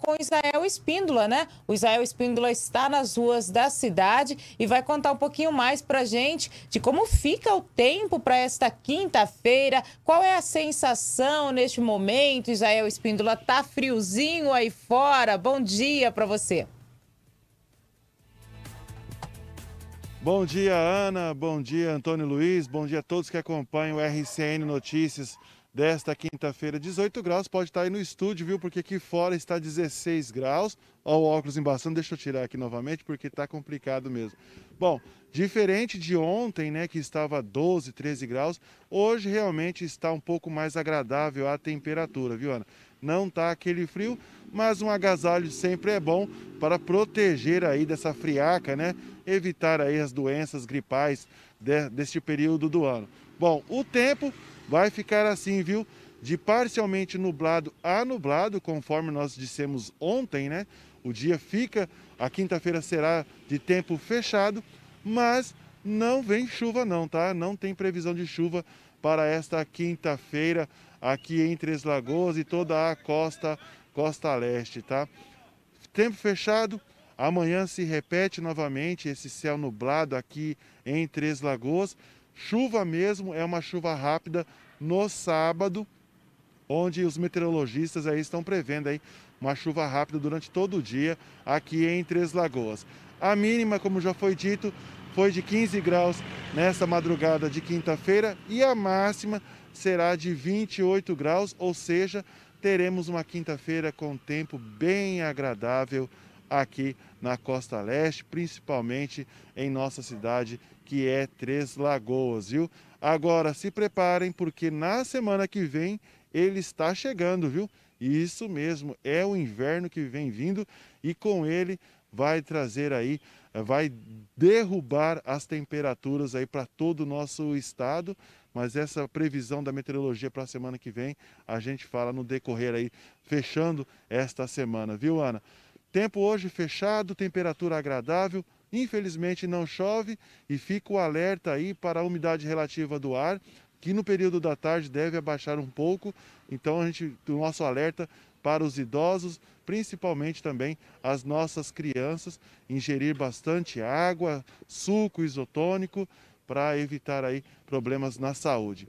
com Israel Espíndola, né? O Israel Espíndola está nas ruas da cidade e vai contar um pouquinho mais para gente de como fica o tempo para esta quinta-feira, qual é a sensação neste momento. Israel Espíndola, tá friozinho aí fora. Bom dia para você. Bom dia, Ana. Bom dia, Antônio Luiz. Bom dia a todos que acompanham o RCN Notícias desta quinta-feira, 18 graus. Pode estar aí no estúdio, viu? Porque aqui fora está 16 graus. Ó, o óculos embaçando. Deixa eu tirar aqui novamente, porque está complicado mesmo. Bom, diferente de ontem, né, que estava 12, 13 graus, hoje realmente está um pouco mais agradável a temperatura, viu, Ana? não tá aquele frio, mas um agasalho sempre é bom para proteger aí dessa friaca, né? Evitar aí as doenças gripais de, deste período do ano. Bom, o tempo vai ficar assim, viu? De parcialmente nublado a nublado, conforme nós dissemos ontem, né? O dia fica, a quinta-feira será de tempo fechado, mas não vem chuva não, tá? Não tem previsão de chuva para esta quinta-feira aqui em Três Lagoas e toda a costa, costa leste, tá? Tempo fechado, amanhã se repete novamente esse céu nublado aqui em Três Lagoas. Chuva mesmo, é uma chuva rápida no sábado, onde os meteorologistas aí estão prevendo aí uma chuva rápida durante todo o dia aqui em Três Lagoas. A mínima, como já foi dito, foi de 15 graus nesta madrugada de quinta-feira e a máxima será de 28 graus, ou seja, teremos uma quinta-feira com tempo bem agradável aqui na costa leste, principalmente em nossa cidade que é Três Lagoas, viu? Agora se preparem porque na semana que vem ele está chegando, viu? Isso mesmo, é o inverno que vem vindo e com ele vai trazer aí, eh, vai derrubar as temperaturas aí para todo o nosso estado. Mas essa previsão da meteorologia para a semana que vem, a gente fala no decorrer aí, fechando esta semana, viu, Ana? Tempo hoje fechado, temperatura agradável, infelizmente não chove e fica o alerta aí para a umidade relativa do ar que no período da tarde deve abaixar um pouco. Então a gente, o nosso alerta para os idosos, principalmente também as nossas crianças, ingerir bastante água, suco isotônico para evitar aí problemas na saúde.